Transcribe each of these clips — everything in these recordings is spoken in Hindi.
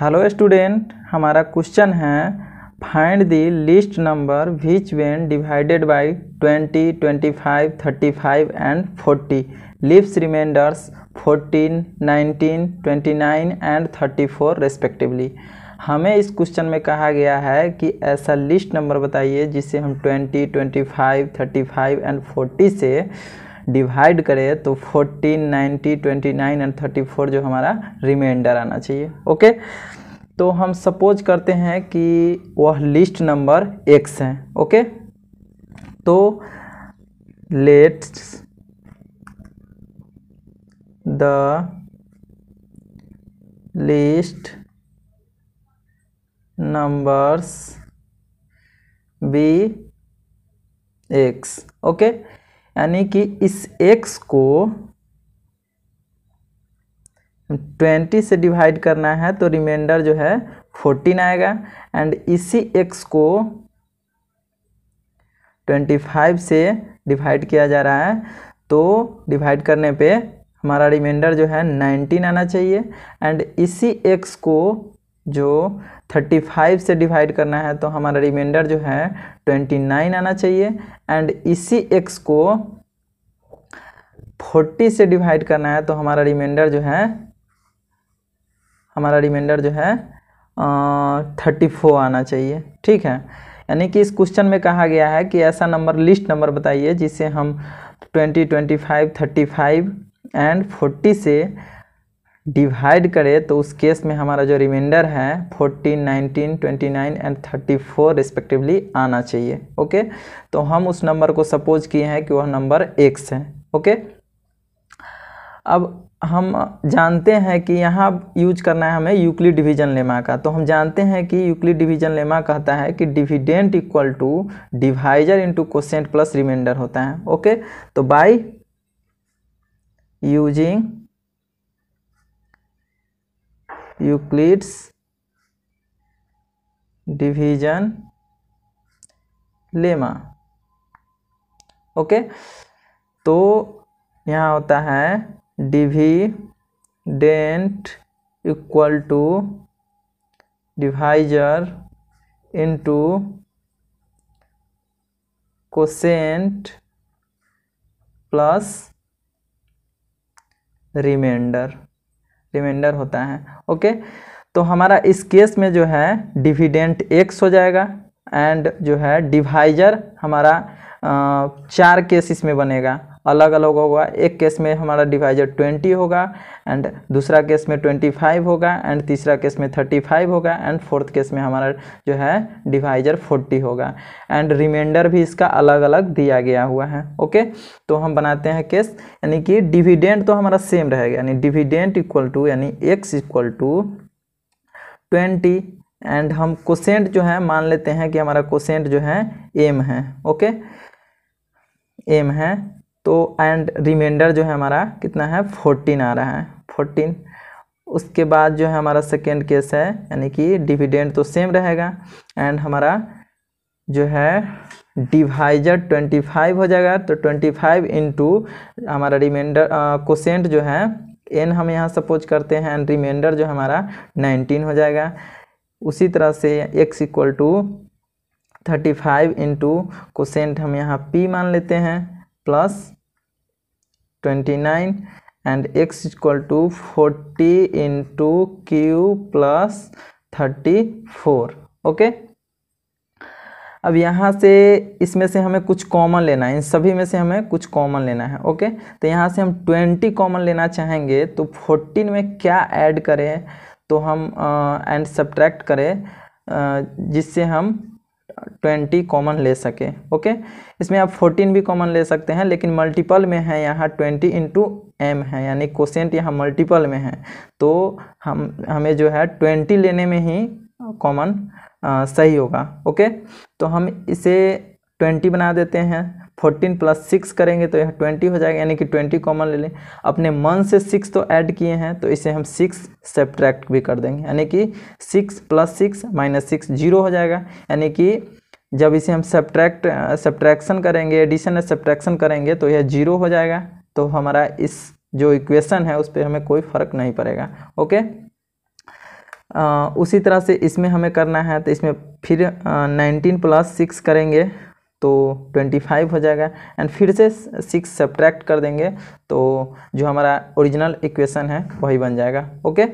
हेलो स्टूडेंट हमारा क्वेश्चन है find the list number which when divided by twenty twenty five thirty five and forty leaves remainders fourteen nineteen twenty nine and thirty four respectively हमें इस क्वेश्चन में कहा गया है कि ऐसा लिस्ट नंबर बताइए जिसे हम twenty twenty five thirty five and forty से डिवाइड करें तो 14, 90, 29 एंड 34 जो हमारा रिमाइंडर आना चाहिए ओके तो हम सपोज करते हैं कि वह लिस्ट नंबर एक्स है ओके तो let's the list numbers be x okay यानी कि इस एक्स को ट्वेंटी से डिवाइड करना है तो रिमाइंडर जो है फोर्टीन आएगा एंड इसी एक्स को ट्वेंटी फाइव से डिवाइड किया जा रहा है तो डिवाइड करने पे हमारा रिमाइंडर जो है 19 आना चाहिए एंड इसी एक्स को जो 35 से डिवाइड करना है तो हमारा रिमाइंडर जो है 29 आना चाहिए एंड इसी एक्स को 40 से डिवाइड करना है तो हमारा रिमाइंडर जो है हमारा रिमाइंडर जो है थर्टी फोर आना चाहिए ठीक है यानी कि इस क्वेश्चन में कहा गया है कि ऐसा नंबर लिस्ट नंबर बताइए जिसे हम twenty twenty five thirty five and forty से डिवाइड करें तो उस केस में हमारा जो रिमाइंडर है 14, 19, 29 एंड 34 रिस्पेक्टिवली आना चाहिए ओके तो हम उस नंबर को सपोज किए हैं कि वह नंबर एक्स है ओके अब हम जानते हैं कि यहाँ यूज करना है हमें यूक्लिड डिवीजन लेमा का तो हम जानते हैं कि यूक्लिड डिवीजन लेमा कहता है कि dividend equal to divisor into question plus remainder होता है ओके तो by using Euclid's division lemma okay तो यहाँ होता है dent equal to divisor into quotient plus remainder remainder होता है ओके तो हमारा इस केस में जो है डिविडेंट एक्स हो जाएगा एंड जो है डिवाइजर हमारा चार केस इसमें बनेगा अलग अलग होगा एक केस में हमारा डिवाइजर ट्वेंटी होगा एंड दूसरा केस में ट्वेंटी फाइव होगा एंड तीसरा केस में थर्टी फाइव होगा एंड फोर्थ केस में हमारा जो है डिवाइजर फोर्टी होगा एंड रिमाइंडर भी इसका अलग अलग दिया गया हुआ है ओके तो हम बनाते हैं केस यानी कि डिविडेंट तो हमारा सेम रहेगा यानी डिविडेंट इक्वल टू यानी x equal to twenty and हम कोसेंट जो है मान लेते हैं कि हमारा कोसेंट जो है एम है ओके एम है तो एंड रिमाइंडर जो है हमारा कितना है फोर्टीन आ रहा है फोर्टीन उसके बाद जो है हमारा सेकेंड केस है यानी कि डिविडेंड तो सेम रहेगा एंड हमारा जो है डिवाइजर ट्वेंटी फाइव हो जाएगा तो ट्वेंटी फाइव इंटू हमारा रिमाइंडर कोसेंट जो है एन हम यहाँ सपोज करते हैं एंड रिमाइंडर जो हमारा नाइनटीन हो जाएगा उसी तरह से x equal to thirty five into quotient हम यहाँ पी मान लेते हैं plus twenty nine and x equal to forty into q plus thirty four okay अब यहाँ से इसमें से हमें कुछ कॉमन लेना है इन सभी में से हमें कुछ कॉमन लेना है ओके तो यहाँ से हम ट्वेंटी कॉमन लेना चाहेंगे तो फोर्टीन में क्या ऐड करें तो हम एंड uh, सब्ट्रैक्ट करें uh, जिससे हम ट्वेंटी कॉमन ले सके ओके इसमें आप फोर्टीन भी कॉमन ले सकते हैं लेकिन मल्टीपल में है यहाँ ट्वेंटी इंटू एम है यानी कोसेंट यहाँ मल्टीपल में है तो हम हमें जो है ट्वेंटी लेने में ही कॉमन सही होगा ओके तो हम इसे ट्वेंटी बना देते हैं फोर्टीन प्लस सिक्स करेंगे तो यह ट्वेंटी हो जाएगा यानी कि ट्वेंटी कॉमन ले लें अपने मन से सिक्स तो ऐड किए हैं तो इसे हम सिक्स सेप्ट्रैक्ट भी कर देंगे यानी कि six plus six minus six zero हो जाएगा यानी कि जब इसे हम सेप्ट्रैक्ट सेप्ट्रैक्शन करेंगे एडिशन या सेप्ट्रैक्शन करेंगे तो यह जीरो हो जाएगा तो हमारा इस जो इक्वेशन है उस पर हमें कोई फ़र्क नहीं पड़ेगा ओके आ, उसी तरह से इसमें हमें करना है तो इसमें फिर नाइनटीन प्लस सिक्स करेंगे तो 25 हो जाएगा एंड फिर से सिक्स सब्ट्रैक्ट कर देंगे तो जो हमारा ओरिजिनल इक्वेशन है वही बन जाएगा ओके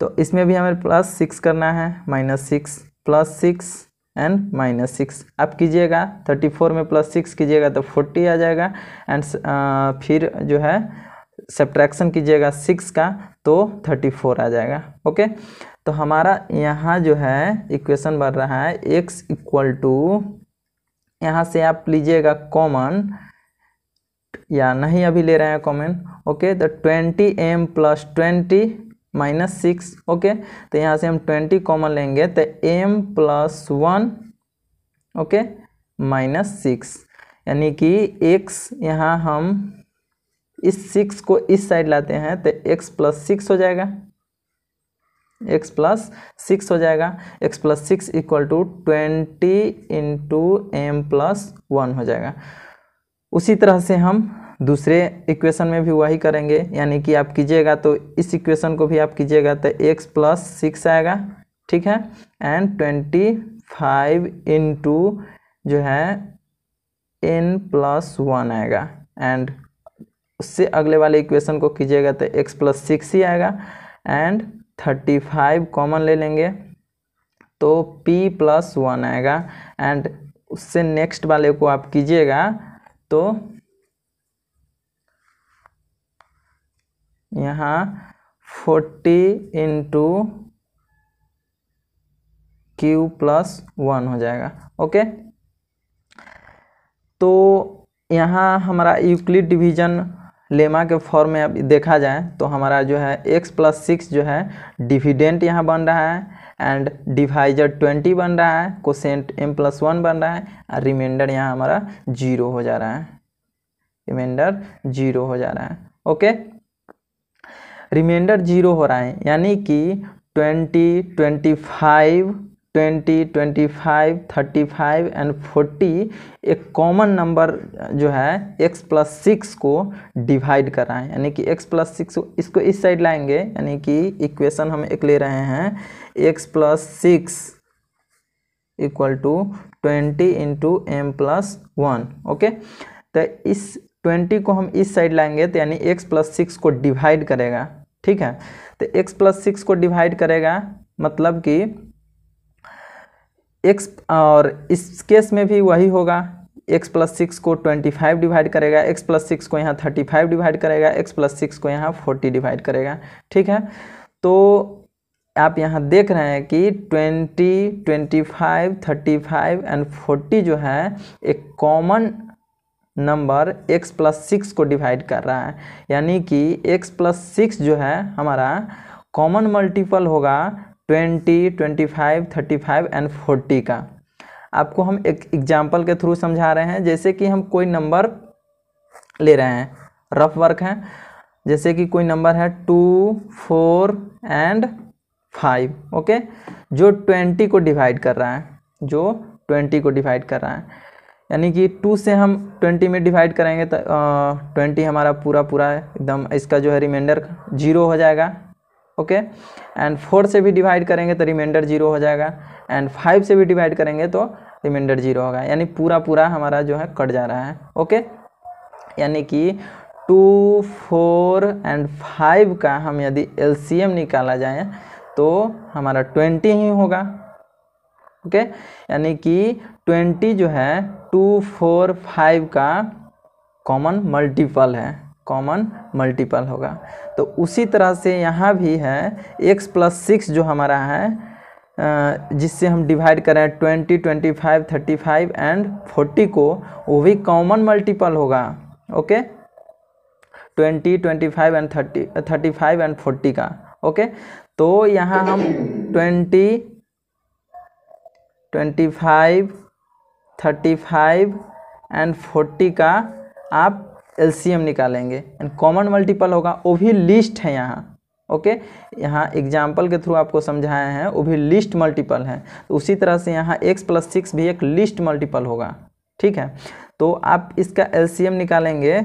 तो इसमें भी हमें प्लस सिक्स करना है minus six plus six and minus six आप कीजिएगा थर्टी फोर में प्लस सिक्स कीजिएगा तो फोर्टी आ जाएगा एंड uh, फिर जो है सब्ट्रैक्शन कीजिएगा सिक्स का तो थर्टी फोर आ जाएगा ओके तो हमारा यहाँ जो है इक्वेशन बन रहा है एक्स इक्वल टू यहाँ से आप लीजिएगा कॉमन या नहीं अभी ले रहे हैं कॉमन ओके तो twenty m plus twenty minus six okay तो यहाँ से हम ट्वेंटी कॉमन लेंगे तो m plus one okay minus six यानी कि एक्स यहाँ हम इस सिक्स को इस साइड लाते हैं तो एक्स प्लस सिक्स हो जाएगा एक्स प्लस सिक्स हो जाएगा x plus six equal to twenty into m plus one हो जाएगा उसी तरह से हम दूसरे इक्वेशन में भी वही करेंगे यानी कि आप कीजिएगा तो इस इक्वेशन को भी आप कीजिएगा तो एक्स प्लस सिक्स आएगा ठीक है एंड ट्वेंटी फाइव इंटू जो है एन प्लस वन आएगा एंड उससे अगले वाले इक्वेशन को कीजिएगा तो एक्स प्लस सिक्स ही आएगा एंड थर्टी फाइव कॉमन ले लेंगे तो p प्लस वन आएगा एंड उससे नेक्स्ट वाले को आप कीजिएगा तो यहाँ forty into q plus one हो जाएगा ओके तो यहाँ हमारा यूक्लिड डिवीजन लेमा के फॉर्म में अब देखा जाए तो हमारा जो है एक्स प्लस सिक्स जो है डिविडेंट यहाँ बन रहा है एंड डिवाइजर ट्वेंटी बन रहा है कोसेंट एम प्लस वन बन रहा है और रिमाइंडर यहाँ हमारा जीरो हो जा रहा है रिमाइंडर जीरो हो जा रहा है ओके रिमाइंडर जीरो हो रहा है यानी कि twenty twenty five twenty twenty five thirty five and forty एक कॉमन नंबर जो है एक्स प्लस सिक्स को डिवाइड कराएं यानी कि एक्स प्लस सिक्स इसको इस साइड लाएंगे यानी कि इक्वेशन हम एक ले रहे हैं x plus six equal to twenty into m plus one okay तो इस ट्वेंटी को हम इस साइड लाएंगे तो यानी एक्स प्लस सिक्स को डिवाइड करेगा ठीक है तो एक्स प्लस सिक्स को डिवाइड करेगा मतलब कि एक्स और इस केस में भी वही होगा एक्स प्लस सिक्स को ट्वेंटी फाइव डिवाइड करेगा एक्स प्लस सिक्स को यहाँ थर्टी फाइव डिवाइड करेगा एक्स प्लस सिक्स को यहाँ फोर्टी डिवाइड करेगा ठीक है तो आप यहाँ देख रहे हैं कि twenty twenty five thirty five and forty जो है एक common number x plus six को डिवाइड कर रहा है यानी कि एक्स प्लस सिक्स जो है हमारा कॉमन मल्टीपल होगा twenty twenty five thirty five and forty का आपको हम एक एग्जाम्पल के थ्रू समझा रहे हैं जैसे कि हम कोई नंबर ले रहे हैं रफ वर्क है जैसे कि कोई नंबर है two four and five okay जो ट्वेंटी को डिवाइड कर रहा है जो ट्वेंटी को डिवाइड कर रहा है यानी कि टू से हम ट्वेंटी में डिवाइड करेंगे तो ट्वेंटी हमारा पूरा पूरा एकदम इसका जो है रिमाइंडर जीरो हो जाएगा ओके एंड फोर से भी डिवाइड करेंगे तो रिमाइंडर जीरो हो जाएगा एंड फाइव से भी डिवाइड करेंगे तो रिमाइंडर जीरो होगा यानी पूरा पूरा हमारा जो है कट जा रहा है ओके यानी कि टू फोर एंड फाइव का हम यदि एलसीएम निकाला जाए तो हमारा ट्वेंटी ही होगा ओके यानी कि ट्वेंटी जो है टू फोर फाइव का कॉमन मल्टीपल है कॉमन मल्टीपल होगा तो उसी तरह से यहाँ भी है एक्स प्लस सिक्स जो हमारा है जिससे हम डिवाइड करें twenty twenty five thirty five and forty को वो भी कॉमन मल्टीपल होगा okay twenty twenty five and thirty thirty five and forty का ओके तो यहाँ हम twenty twenty five thirty five and forty का आप एलसीएम निकालेंगे एंड कॉमन मल्टीपल होगा वो भी लिस्ट है यहाँ ओके यहाँ एग्जाम्पल के थ्रू आपको समझाए हैं वो भी लिस्ट मल्टीपल है तो उसी तरह से यहाँ एक्स प्लस सिक्स भी एक लिस्ट मल्टीपल होगा ठीक है तो आप इसका एलसीएम निकालेंगे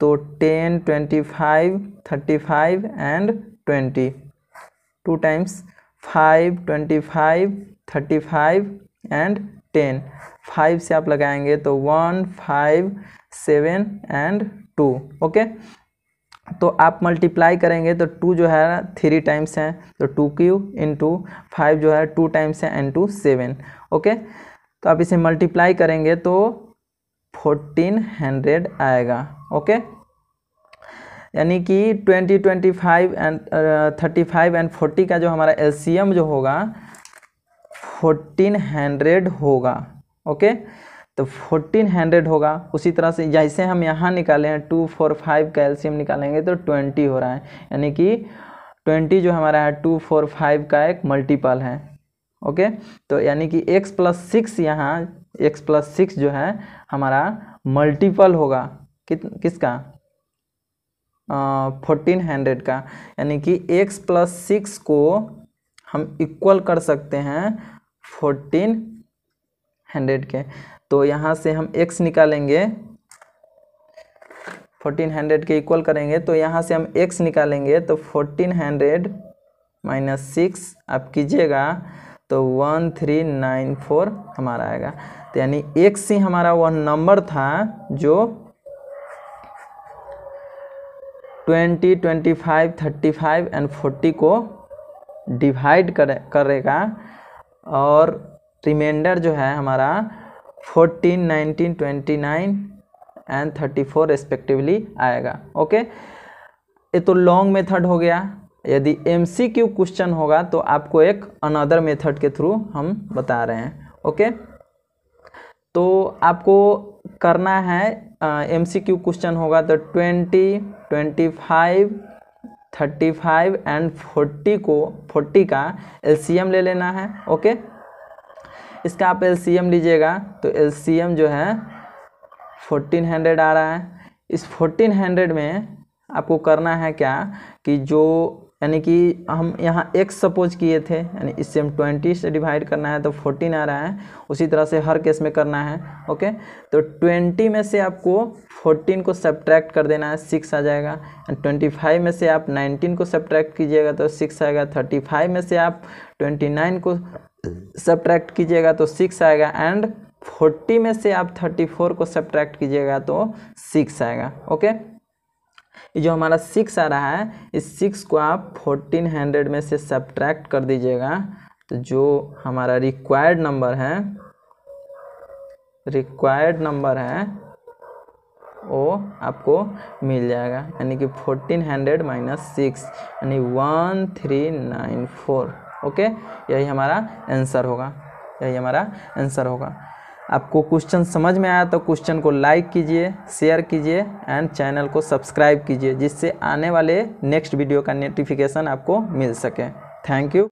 तो ten twenty five thirty five and twenty two times five twenty five thirty five and ten five से आप लगाएंगे तो one five seven and two okay तो आप मल्टीप्लाई करेंगे तो टू जो है थ्री टाइम्स है तो two q into five जो है टू टाइम्स है एंड टू सेवन ओके तो आप इसे मल्टीप्लाई करेंगे तो फोर्टीन हंड्रेड आएगा ओके यानी कि twenty twenty five and thirty five and forty का जो हमारा एल जो होगा फोर्टीन हंड्रेड होगा ओके तो फोर्टीन हंड्रेड होगा उसी तरह से जैसे हम यहाँ निकाले हैं टू फोर फाइव का एल्शियम निकालेंगे तो ट्वेंटी हो रहा है यानी कि ट्वेंटी जो हमारा है टू फोर फाइव का एक मल्टीपल है ओके तो यानी कि एक्स प्लस सिक्स यहाँ एक्स प्लस सिक्स जो है हमारा मल्टीपल होगा कि, किसका फोर्टीन हंड्रेड का यानी कि एक्स प्लस सिक्स को हम इक्वल कर सकते हैं फोर्टीन हंड्रेड के तो यहाँ से हम एक्स निकालेंगे फोर्टीन हंड्रेड के इक्वल करेंगे तो यहाँ से हम एक्स निकालेंगे तो फोर्टीन हंड्रेड माइनस सिक्स आप कीजिएगा तो वन थ्री नाइन फोर हमारा आएगा तो यानी एक्स ही हमारा वह नंबर था जो twenty twenty five thirty five and forty को डिवाइड करे करेगा और रिमाइंडर जो है हमारा fourteen nineteen twenty nine and thirty four respectively आएगा ओके ये तो लॉन्ग मेथड हो गया यदि एम सी क्यू क्वेश्चन होगा तो आपको एक अनदर मेथड के थ्रू हम बता रहे हैं ओके तो आपको करना है एम सी क्यू क्वेश्चन होगा तो twenty twenty five thirty five and forty को फोर्टी का एलसीएम ले लेना है ओके इसका आप एलसीएम लीजिएगा तो एलसीएम जो है फोर्टीन हंड्रेड आ रहा है इस फोर्टीन हंड्रेड में आपको करना है क्या कि जो यानी कि हम यहाँ x सपोज किए थे यानी इससे हम ट्वेंटी से डिवाइड करना है तो फोर्टीन आ रहा है उसी तरह से हर केस में करना है ओके तो ट्वेंटी में से आपको फोर्टीन को सब्ट्रैक्ट कर देना है सिक्स आ जाएगा एंड ट्वेंटी फाइव में से आप नाइनटीन को सब्ट्रैक्ट कीजिएगा तो सिक्स आएगा थर्टी फाइव में से आप ट्वेंटी नाइन को सब्ट्रैक्ट कीजिएगा तो सिक्स आएगा एंड फोर्टी में से आप थर्टी फोर को सब्ट्रैक्ट कीजिएगा तो सिक्स आएगा ओके ये जो हमारा सिक्स आ रहा है इस सिक्स को आप फोर्टीन हंड्रेड में से सब्ट्रैक्ट कर दीजिएगा तो जो हमारा रिक्वायर्ड नंबर है रिक्वायर्ड नंबर है वो आपको मिल जाएगा यानी कि फोर्टीन हंड्रेड माइनस सिक्स यानी one three nine four okay यही हमारा आंसर होगा यही हमारा आंसर होगा आपको क्वेश्चन समझ में आया तो क्वेश्चन को लाइक कीजिए शेयर कीजिए एंड चैनल को सब्सक्राइब कीजिए जिससे आने वाले नेक्स्ट वीडियो का नोटिफिकेशन आपको मिल सके थैंक यू